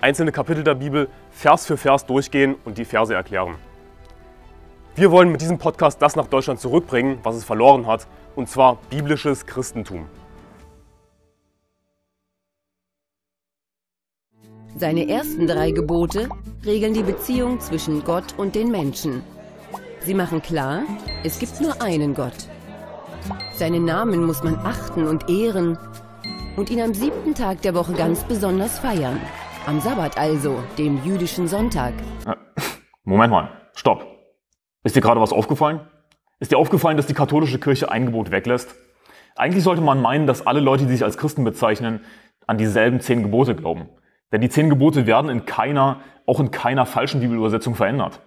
einzelne Kapitel der Bibel Vers für Vers durchgehen und die Verse erklären. Wir wollen mit diesem Podcast das nach Deutschland zurückbringen, was es verloren hat, und zwar biblisches Christentum. Seine ersten drei Gebote regeln die Beziehung zwischen Gott und den Menschen. Sie machen klar, es gibt nur einen Gott. Seinen Namen muss man achten und ehren und ihn am siebten Tag der Woche ganz besonders feiern. Am Sabbat also, dem jüdischen Sonntag. Ah, Moment mal, stopp. Ist dir gerade was aufgefallen? Ist dir aufgefallen, dass die katholische Kirche ein Gebot weglässt? Eigentlich sollte man meinen, dass alle Leute, die sich als Christen bezeichnen, an dieselben zehn Gebote glauben. Denn die zehn Gebote werden in keiner, auch in keiner falschen Bibelübersetzung verändert.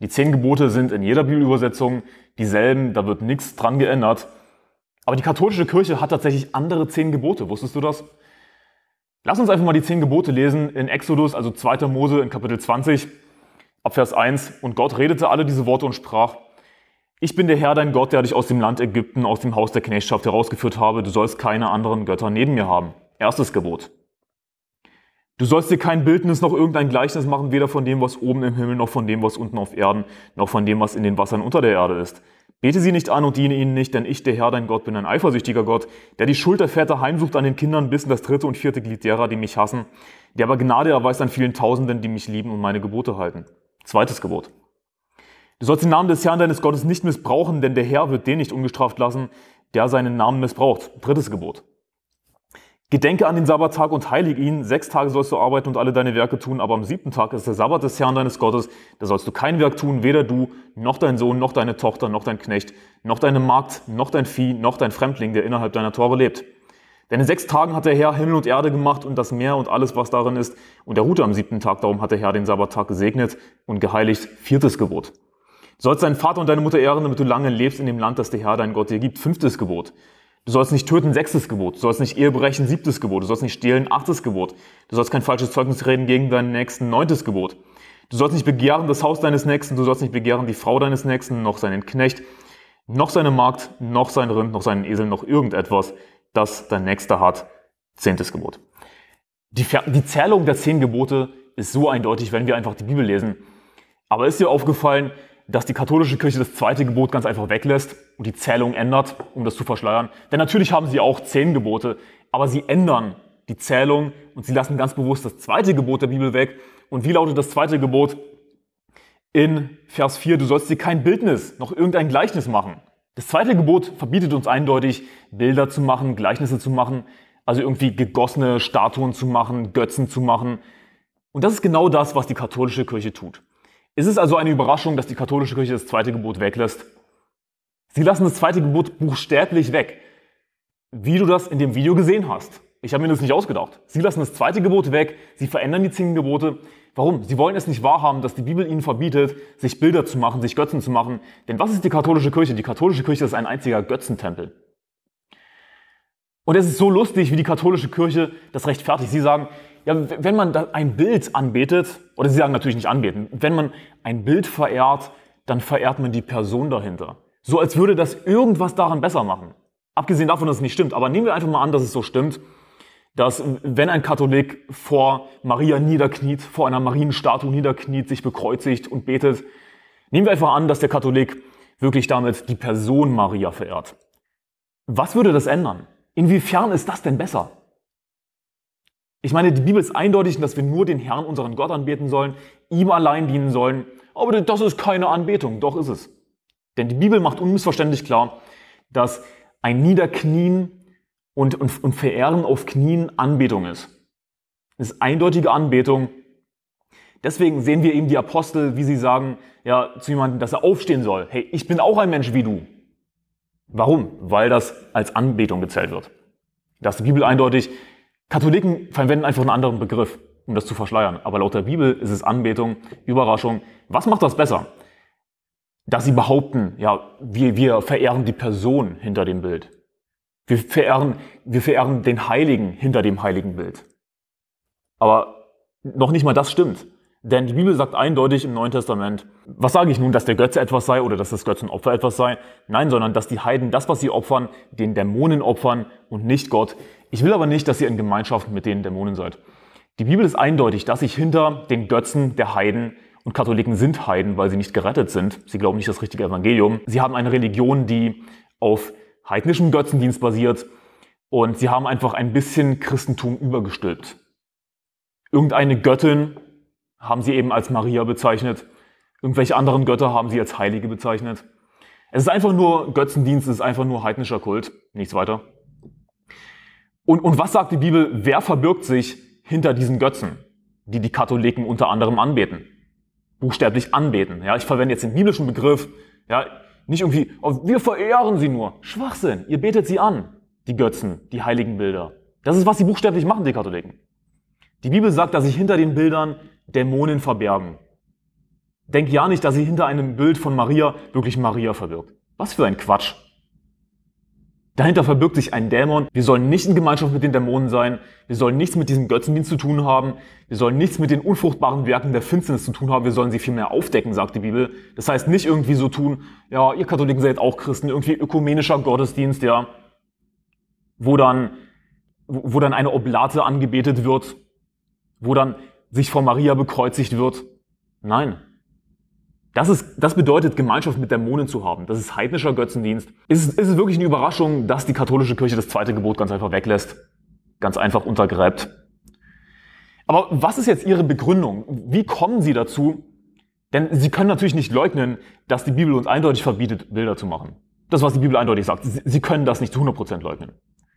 Die zehn Gebote sind in jeder Bibelübersetzung dieselben, da wird nichts dran geändert. Aber die katholische Kirche hat tatsächlich andere zehn Gebote, wusstest du das? Lass uns einfach mal die zehn Gebote lesen in Exodus, also 2. Mose in Kapitel 20, ab Vers 1. Und Gott redete alle diese Worte und sprach, ich bin der Herr, dein Gott, der dich aus dem Land Ägypten, aus dem Haus der Knechtschaft herausgeführt habe. Du sollst keine anderen Götter neben mir haben. Erstes Gebot. Du sollst dir kein Bildnis noch irgendein Gleichnis machen, weder von dem, was oben im Himmel, noch von dem, was unten auf Erden, noch von dem, was in den Wassern unter der Erde ist. Bete sie nicht an und diene ihnen nicht, denn ich, der Herr, dein Gott, bin ein eifersüchtiger Gott, der die Schuld der Väter heimsucht an den Kindern bis in das dritte und vierte Glied derer, die mich hassen, der aber Gnade erweist an vielen Tausenden, die mich lieben und meine Gebote halten. Zweites Gebot. Du sollst den Namen des Herrn deines Gottes nicht missbrauchen, denn der Herr wird den nicht ungestraft lassen, der seinen Namen missbraucht. Drittes Gebot. Gedenke an den Sabbattag und heilig ihn. Sechs Tage sollst du arbeiten und alle deine Werke tun, aber am siebten Tag ist der Sabbat des Herrn deines Gottes. Da sollst du kein Werk tun, weder du, noch dein Sohn, noch deine Tochter, noch dein Knecht, noch deine Magd, noch dein Vieh, noch dein Fremdling, der innerhalb deiner Tore lebt. Denn in sechs Tagen hat der Herr Himmel und Erde gemacht und das Meer und alles, was darin ist. Und er ruhte am siebten Tag. Darum hat der Herr den Sabbattag gesegnet und geheiligt. Viertes Gebot. Du sollst deinen Vater und deine Mutter ehren, damit du lange lebst in dem Land, das der Herr dein Gott dir gibt. Fünftes Gebot. Du sollst nicht töten, sechstes Gebot. Du sollst nicht ehebrechen, siebtes Gebot. Du sollst nicht stehlen, achtes Gebot. Du sollst kein falsches Zeugnis reden gegen deinen Nächsten, neuntes Gebot. Du sollst nicht begehren das Haus deines Nächsten, du sollst nicht begehren die Frau deines Nächsten, noch seinen Knecht, noch seine Magd, noch sein Rind, noch seinen Esel, noch irgendetwas, das dein Nächster hat. Zehntes Gebot. Die, die Zählung der zehn Gebote ist so eindeutig, wenn wir einfach die Bibel lesen. Aber ist dir aufgefallen, dass die katholische Kirche das zweite Gebot ganz einfach weglässt und die Zählung ändert, um das zu verschleiern. Denn natürlich haben sie auch zehn Gebote, aber sie ändern die Zählung und sie lassen ganz bewusst das zweite Gebot der Bibel weg. Und wie lautet das zweite Gebot? In Vers 4, du sollst dir kein Bildnis noch irgendein Gleichnis machen. Das zweite Gebot verbietet uns eindeutig, Bilder zu machen, Gleichnisse zu machen, also irgendwie gegossene Statuen zu machen, Götzen zu machen. Und das ist genau das, was die katholische Kirche tut. Ist es also eine Überraschung, dass die katholische Kirche das zweite Gebot weglässt? Sie lassen das zweite Gebot buchstäblich weg, wie du das in dem Video gesehen hast. Ich habe mir das nicht ausgedacht. Sie lassen das zweite Gebot weg, sie verändern die zehn Gebote. Warum? Sie wollen es nicht wahrhaben, dass die Bibel ihnen verbietet, sich Bilder zu machen, sich Götzen zu machen. Denn was ist die katholische Kirche? Die katholische Kirche ist ein einziger Götzentempel. Und es ist so lustig, wie die katholische Kirche das rechtfertigt. Sie sagen, ja, wenn man da ein Bild anbetet, oder sie sagen natürlich nicht anbeten, wenn man ein Bild verehrt, dann verehrt man die Person dahinter. So als würde das irgendwas daran besser machen. Abgesehen davon, dass es nicht stimmt, aber nehmen wir einfach mal an, dass es so stimmt, dass wenn ein Katholik vor Maria niederkniet, vor einer Marienstatue niederkniet, sich bekreuzigt und betet, nehmen wir einfach an, dass der Katholik wirklich damit die Person Maria verehrt. Was würde das ändern? Inwiefern ist das denn besser? Ich meine, die Bibel ist eindeutig, dass wir nur den Herrn, unseren Gott, anbeten sollen, ihm allein dienen sollen. Aber das ist keine Anbetung, doch ist es. Denn die Bibel macht unmissverständlich klar, dass ein Niederknien und, und, und Verehren auf Knien Anbetung ist. Das ist eindeutige Anbetung. Deswegen sehen wir eben die Apostel, wie sie sagen, ja, zu jemandem, dass er aufstehen soll. Hey, ich bin auch ein Mensch wie du. Warum? Weil das als Anbetung gezählt wird. Das ist die Bibel eindeutig, Katholiken verwenden einfach einen anderen Begriff, um das zu verschleiern. Aber laut der Bibel ist es Anbetung, Überraschung. Was macht das besser? Dass sie behaupten, ja, wir, wir verehren die Person hinter dem Bild. Wir verehren, wir verehren den Heiligen hinter dem heiligen Bild. Aber noch nicht mal das stimmt. Denn die Bibel sagt eindeutig im Neuen Testament, was sage ich nun, dass der Götze etwas sei oder dass das Götzenopfer etwas sei? Nein, sondern dass die Heiden das, was sie opfern, den Dämonen opfern und nicht Gott. Ich will aber nicht, dass ihr in Gemeinschaft mit den Dämonen seid. Die Bibel ist eindeutig, dass sich hinter den Götzen der Heiden und Katholiken sind Heiden, weil sie nicht gerettet sind. Sie glauben nicht das richtige Evangelium. Sie haben eine Religion, die auf heidnischem Götzendienst basiert und sie haben einfach ein bisschen Christentum übergestülpt. Irgendeine Göttin haben sie eben als Maria bezeichnet. Irgendwelche anderen Götter haben sie als Heilige bezeichnet. Es ist einfach nur Götzendienst, es ist einfach nur heidnischer Kult, nichts weiter. Und, und was sagt die Bibel, wer verbirgt sich hinter diesen Götzen, die die Katholiken unter anderem anbeten? Buchstäblich anbeten. Ja, ich verwende jetzt den biblischen Begriff. Ja, nicht irgendwie, oh, wir verehren sie nur. Schwachsinn. Ihr betet sie an, die Götzen, die heiligen Bilder. Das ist, was sie buchstäblich machen, die Katholiken. Die Bibel sagt, dass sich hinter den Bildern Dämonen verbergen. Denk ja nicht, dass sie hinter einem Bild von Maria wirklich Maria verbirgt. Was für ein Quatsch. Dahinter verbirgt sich ein Dämon. Wir sollen nicht in Gemeinschaft mit den Dämonen sein. Wir sollen nichts mit diesem Götzendienst zu tun haben. Wir sollen nichts mit den unfruchtbaren Werken der Finsternis zu tun haben. Wir sollen sie vielmehr aufdecken, sagt die Bibel. Das heißt nicht irgendwie so tun, ja, ihr Katholiken seid auch Christen, irgendwie ökumenischer Gottesdienst, ja, wo dann, wo dann eine Oblate angebetet wird, wo dann sich vor Maria bekreuzigt wird. Nein. Das, ist, das bedeutet, Gemeinschaft mit Dämonen zu haben. Das ist heidnischer Götzendienst. Ist, ist es wirklich eine Überraschung, dass die katholische Kirche das zweite Gebot ganz einfach weglässt? Ganz einfach untergräbt? Aber was ist jetzt Ihre Begründung? Wie kommen Sie dazu? Denn Sie können natürlich nicht leugnen, dass die Bibel uns eindeutig verbietet, Bilder zu machen. Das, was die Bibel eindeutig sagt. Sie, können das nicht zu 100% leugnen.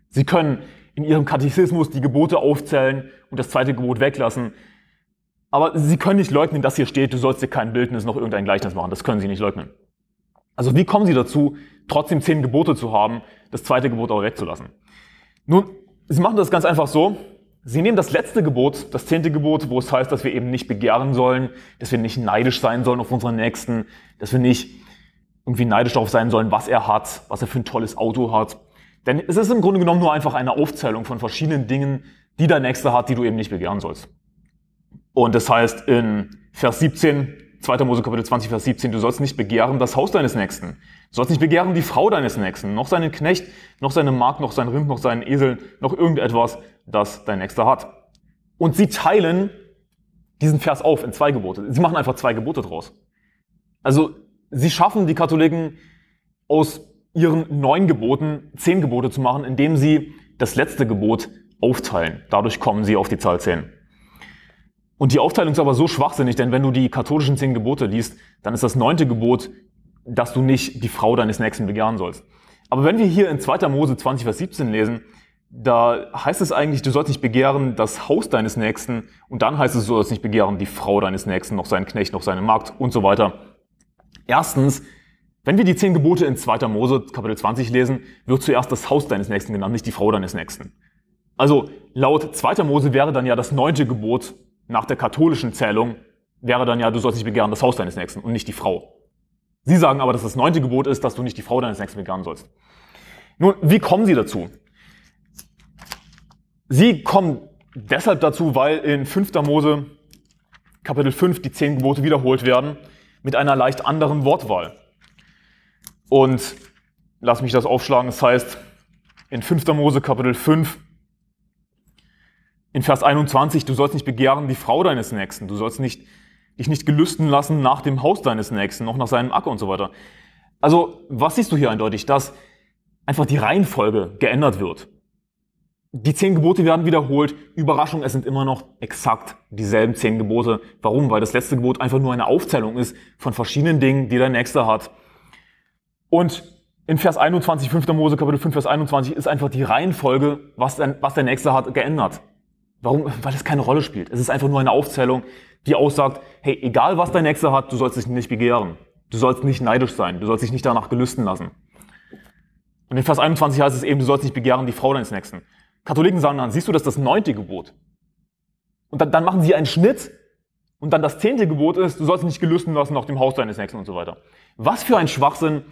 Sie können in Ihrem Katechismus die Gebote aufzählen und das zweite Gebot weglassen. Aber sie können nicht leugnen, dass hier steht, du sollst dir kein Bildnis noch irgendein Gleichnis machen. Das können sie nicht leugnen. Also wie kommen sie dazu, trotzdem zehn Gebote zu haben, das zweite Gebot aber wegzulassen? Nun, sie machen das ganz einfach so. Sie nehmen das letzte Gebot, das zehnte Gebot, wo es heißt, dass wir eben nicht begehren sollen, dass wir nicht neidisch sein sollen auf unseren Nächsten, dass wir nicht irgendwie neidisch darauf sein sollen, was er hat, was er für ein tolles Auto hat. Denn es ist im Grunde genommen nur einfach eine Aufzählung von verschiedenen Dingen, die der Nächste hat, die du eben nicht begehren sollst. Und das heißt in Vers 17, 2. Mose Kapitel 20, Vers 17, du sollst nicht begehren das Haus deines Nächsten. Du sollst nicht begehren die Frau deines Nächsten, noch seinen Knecht, noch seine Magd, noch sein Rind, noch seinen Esel, noch irgendetwas, das dein Nächster hat. Und sie teilen diesen Vers auf in zwei Gebote. Sie machen einfach zwei Gebote draus. Also sie schaffen die Katholiken aus ihren neun Geboten zehn Gebote zu machen, indem sie das letzte Gebot aufteilen. Dadurch kommen sie auf die Zahl zehn. Und die Aufteilung ist aber so schwachsinnig, denn wenn du die katholischen zehn Gebote liest, dann ist das neunte Gebot, dass du nicht die Frau deines Nächsten begehren sollst. Aber wenn wir hier in 2. Mose 20, Vers 17 lesen, da heißt es eigentlich, du sollst nicht begehren das Haus deines Nächsten und dann heißt es, du sollst nicht begehren die Frau deines Nächsten, noch seinen Knecht, noch seine Magd und so weiter. Erstens, wenn wir die zehn Gebote in 2. Mose Kapitel 20 lesen, wird zuerst das Haus deines Nächsten genannt, nicht die Frau deines Nächsten. Also laut 2. Mose wäre dann ja das neunte Gebot nach der katholischen Zählung wäre dann ja, du sollst nicht begehren das Haus deines Nächsten und nicht die Frau. Sie sagen aber, dass das neunte Gebot ist, dass du nicht die Frau deines Nächsten begehren sollst. Nun, wie kommen sie dazu? Sie kommen deshalb dazu, weil in 5. Mose Kapitel 5 die zehn Gebote wiederholt werden mit einer leicht anderen Wortwahl. Und lass mich das aufschlagen, das heißt in 5. Mose Kapitel 5 in Vers 21, du sollst nicht begehren die Frau deines Nächsten, du sollst nicht, dich nicht gelüsten lassen nach dem Haus deines Nächsten, noch nach seinem Acker und so weiter. Also, was siehst du hier eindeutig? Dass einfach die Reihenfolge geändert wird. Die zehn Gebote werden wiederholt. Überraschung, es sind immer noch exakt dieselben zehn Gebote. Warum? Weil das letzte Gebot einfach nur eine Aufzählung ist von verschiedenen Dingen, die der Nächste hat. Und in Vers 21, 5. Mose Kapitel 5, Vers 21 ist einfach die Reihenfolge, was, der, was der Nächste hat, geändert. Warum? Weil es keine Rolle spielt. Es ist einfach nur eine Aufzählung, die aussagt, hey, egal was dein Nächster hat, du sollst dich nicht begehren. Du sollst nicht neidisch sein. Du sollst dich nicht danach gelüsten lassen. Und in Vers 21 heißt es eben, du sollst nicht begehren die Frau deines Nächsten. Katholiken sagen dann, siehst du, das ist das neunte Gebot. Und dann, dann machen sie einen Schnitt und dann das zehnte Gebot ist, du sollst nicht gelüsten lassen nach dem Haus deines Nächsten und so weiter. Was für ein Schwachsinn.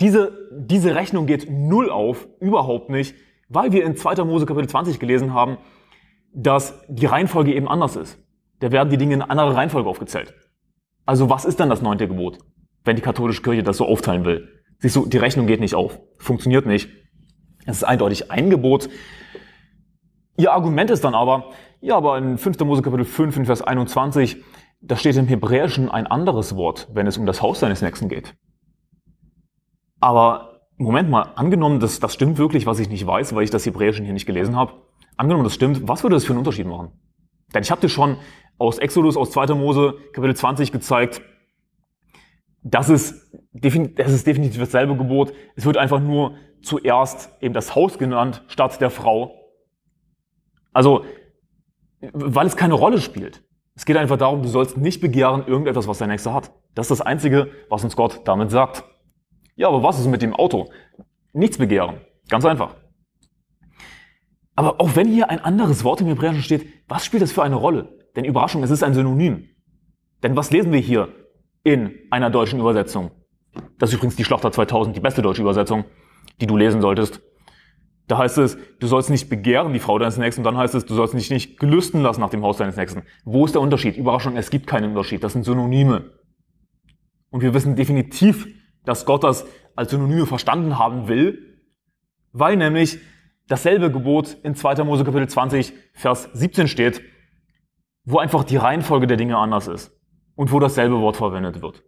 Diese, diese Rechnung geht null auf, überhaupt nicht, weil wir in 2. Mose Kapitel 20 gelesen haben, dass die Reihenfolge eben anders ist. Da werden die Dinge in anderer Reihenfolge aufgezählt. Also was ist denn das neunte Gebot, wenn die katholische Kirche das so aufteilen will? Siehst du, die Rechnung geht nicht auf. Funktioniert nicht. Es ist eindeutig ein Gebot. Ihr Argument ist dann aber, ja, aber in 5. Mose Kapitel 5 in Vers 21, da steht im Hebräischen ein anderes Wort, wenn es um das Haus seines Nächsten geht. Aber Moment mal, angenommen, das, das stimmt wirklich, was ich nicht weiß, weil ich das Hebräischen hier nicht gelesen habe. Angenommen, das stimmt, was würde das für einen Unterschied machen? Denn ich habe dir schon aus Exodus, aus 2. Mose, Kapitel 20 gezeigt, das ist, das ist definitiv dasselbe Gebot. Es wird einfach nur zuerst eben das Haus genannt, statt der Frau. Also, weil es keine Rolle spielt. Es geht einfach darum, du sollst nicht begehren irgendetwas, was dein Nächster hat. Das ist das Einzige, was uns Gott damit sagt. Ja, aber was ist mit dem Auto? Nichts begehren. Ganz einfach. Aber auch wenn hier ein anderes Wort im Hebräischen steht, was spielt das für eine Rolle? Denn Überraschung, es ist ein Synonym. Denn was lesen wir hier in einer deutschen Übersetzung? Das ist übrigens die Schlachter 2000, die beste deutsche Übersetzung, die du lesen solltest. Da heißt es, du sollst nicht begehren die Frau deines Nächsten, und dann heißt es, du sollst dich nicht gelüsten lassen nach dem Haus deines Nächsten. Wo ist der Unterschied? Überraschung, es gibt keinen Unterschied. Das sind Synonyme. Und wir wissen definitiv, dass Gott das als Synonyme verstanden haben will, weil nämlich dasselbe Gebot in 2. Mose Kapitel 20, Vers 17 steht, wo einfach die Reihenfolge der Dinge anders ist und wo dasselbe Wort verwendet wird.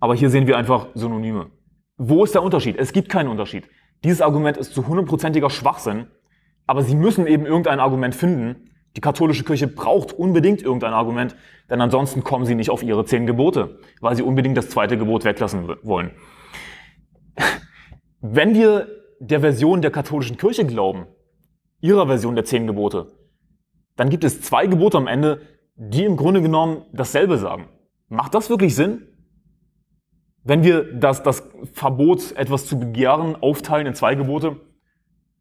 Aber hier sehen wir einfach Synonyme. Wo ist der Unterschied? Es gibt keinen Unterschied. Dieses Argument ist zu hundertprozentiger Schwachsinn, aber Sie müssen eben irgendein Argument finden. Die katholische Kirche braucht unbedingt irgendein Argument, denn ansonsten kommen Sie nicht auf Ihre zehn Gebote, weil Sie unbedingt das zweite Gebot weglassen wollen. Wenn wir der Version der katholischen Kirche glauben, ihrer Version der zehn Gebote, dann gibt es zwei Gebote am Ende, die im Grunde genommen dasselbe sagen. Macht das wirklich Sinn? Wenn wir das, das Verbot, etwas zu begehren, aufteilen in zwei Gebote?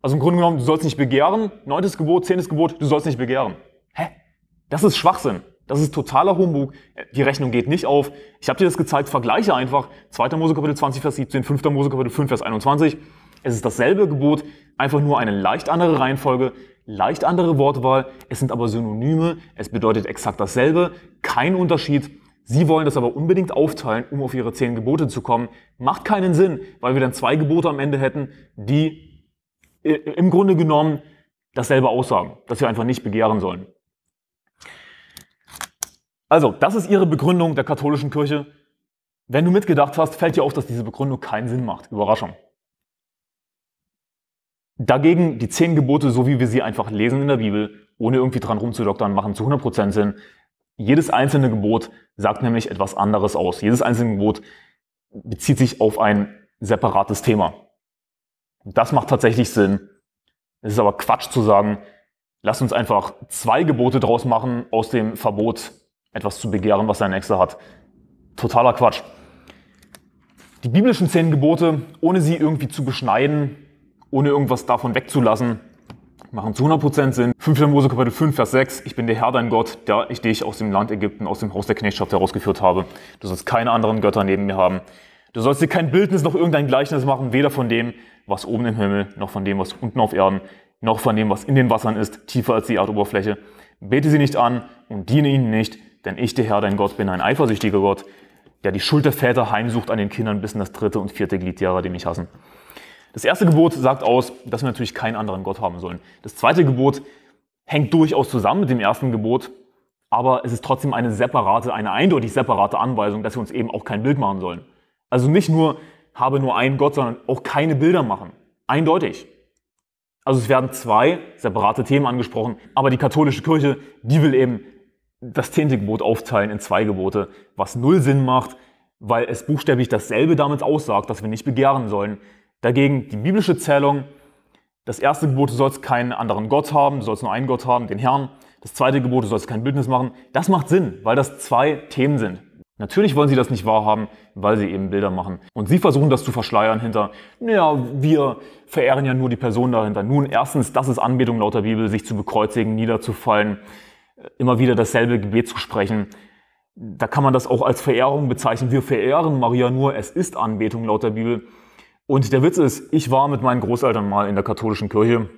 Also im Grunde genommen, du sollst nicht begehren, neuntes Gebot, zehntes Gebot, du sollst nicht begehren. Hä? Das ist Schwachsinn. Das ist totaler Humbug. Die Rechnung geht nicht auf. Ich habe dir das gezeigt, vergleiche einfach 2. Mose Kapitel 20, Vers 17, 5. Mose Kapitel 5, Vers 21. Es ist dasselbe Gebot, einfach nur eine leicht andere Reihenfolge, leicht andere Wortwahl. Es sind aber Synonyme, es bedeutet exakt dasselbe, kein Unterschied. Sie wollen das aber unbedingt aufteilen, um auf ihre zehn Gebote zu kommen. Macht keinen Sinn, weil wir dann zwei Gebote am Ende hätten, die äh, im Grunde genommen dasselbe aussagen, dass wir einfach nicht begehren sollen. Also, das ist ihre Begründung der katholischen Kirche. Wenn du mitgedacht hast, fällt dir auf, dass diese Begründung keinen Sinn macht. Überraschung. Dagegen die zehn Gebote, so wie wir sie einfach lesen in der Bibel, ohne irgendwie dran rumzudoktern, machen zu 100% Sinn. Jedes einzelne Gebot sagt nämlich etwas anderes aus. Jedes einzelne Gebot bezieht sich auf ein separates Thema. Das macht tatsächlich Sinn. Es ist aber Quatsch zu sagen, lass uns einfach zwei Gebote draus machen aus dem Verbot, etwas zu begehren, was dein Nächster hat. Totaler Quatsch. Die biblischen zehn Gebote, ohne sie irgendwie zu beschneiden, ohne irgendwas davon wegzulassen, machen zu 100% Sinn. 5. Mose Kapitel 5, Vers 6. Ich bin der Herr, dein Gott, der ich dich aus dem Land Ägypten, aus dem Haus der Knechtschaft herausgeführt habe. Du sollst keine anderen Götter neben mir haben. Du sollst dir kein Bildnis noch irgendein Gleichnis machen, weder von dem, was oben im Himmel, noch von dem, was unten auf Erden, noch von dem, was in den Wassern ist, tiefer als die Erdoberfläche. Bete sie nicht an und diene ihnen nicht, denn ich, der Herr, dein Gott, bin ein eifersüchtiger Gott, der die Schuld der Väter heimsucht an den Kindern bis in das dritte und vierte Glied derer, die mich hassen. Das erste Gebot sagt aus, dass wir natürlich keinen anderen Gott haben sollen. Das zweite Gebot hängt durchaus zusammen mit dem ersten Gebot, aber es ist trotzdem eine separate, eine eindeutig separate Anweisung, dass wir uns eben auch kein Bild machen sollen. Also nicht nur habe nur einen Gott, sondern auch keine Bilder machen. Eindeutig. Also es werden zwei separate Themen angesprochen, aber die katholische Kirche, die will eben das zehnte Gebot aufteilen in zwei Gebote, was null Sinn macht, weil es buchstäblich dasselbe damit aussagt, dass wir nicht begehren sollen, Dagegen die biblische Zählung, das erste Gebot, du sollst keinen anderen Gott haben, du sollst nur einen Gott haben, den Herrn. Das zweite Gebot, du sollst kein Bildnis machen. Das macht Sinn, weil das zwei Themen sind. Natürlich wollen sie das nicht wahrhaben, weil sie eben Bilder machen. Und sie versuchen das zu verschleiern hinter, naja, wir verehren ja nur die Person dahinter. Nun, erstens, das ist Anbetung laut der Bibel, sich zu bekreuzigen, niederzufallen, immer wieder dasselbe Gebet zu sprechen. Da kann man das auch als Verehrung bezeichnen. Wir verehren Maria nur, es ist Anbetung laut der Bibel. Und der Witz ist, ich war mit meinen Großeltern mal in der katholischen Kirche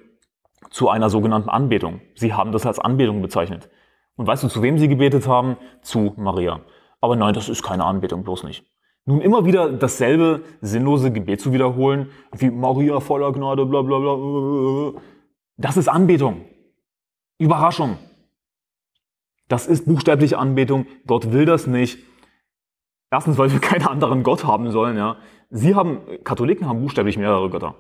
zu einer sogenannten Anbetung. Sie haben das als Anbetung bezeichnet. Und weißt du, zu wem sie gebetet haben? Zu Maria. Aber nein, das ist keine Anbetung, bloß nicht. Nun immer wieder dasselbe sinnlose Gebet zu wiederholen, wie Maria voller Gnade, bla bla bla. Das ist Anbetung. Überraschung. Das ist buchstäbliche Anbetung. Gott will das nicht. Erstens, weil wir keinen anderen Gott haben sollen, ja. Sie haben, Katholiken haben buchstäblich mehrere Götter.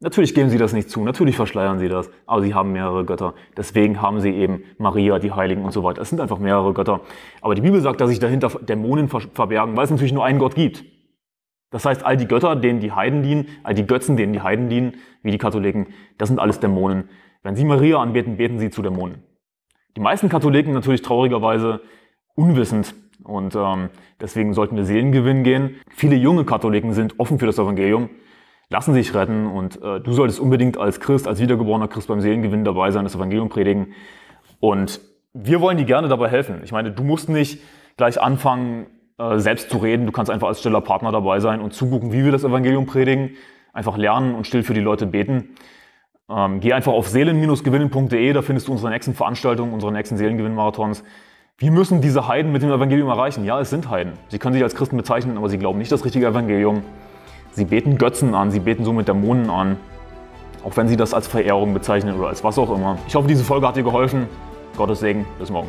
Natürlich geben sie das nicht zu, natürlich verschleiern sie das, aber sie haben mehrere Götter. Deswegen haben sie eben Maria, die Heiligen und so weiter. Es sind einfach mehrere Götter. Aber die Bibel sagt, dass sich dahinter Dämonen verbergen, weil es natürlich nur einen Gott gibt. Das heißt, all die Götter, denen die Heiden dienen, all die Götzen, denen die Heiden dienen, wie die Katholiken, das sind alles Dämonen. Wenn sie Maria anbeten, beten sie zu Dämonen. Die meisten Katholiken natürlich traurigerweise unwissend und ähm, deswegen sollten wir Seelengewinn gehen. Viele junge Katholiken sind offen für das Evangelium, lassen sich retten und äh, du solltest unbedingt als Christ, als wiedergeborener Christ beim Seelengewinn dabei sein, das Evangelium predigen. Und wir wollen dir gerne dabei helfen. Ich meine, du musst nicht gleich anfangen, äh, selbst zu reden. Du kannst einfach als stiller Partner dabei sein und zugucken, wie wir das Evangelium predigen. Einfach lernen und still für die Leute beten. Ähm, geh einfach auf seelen-gewinnen.de, da findest du unsere nächsten Veranstaltungen, unsere nächsten Seelengewinnmarathons. marathons wir müssen diese Heiden mit dem Evangelium erreichen. Ja, es sind Heiden. Sie können sich als Christen bezeichnen, aber sie glauben nicht das richtige Evangelium. Sie beten Götzen an, sie beten somit Dämonen an. Auch wenn sie das als Verehrung bezeichnen oder als was auch immer. Ich hoffe, diese Folge hat dir geholfen. Gottes Segen. Bis morgen.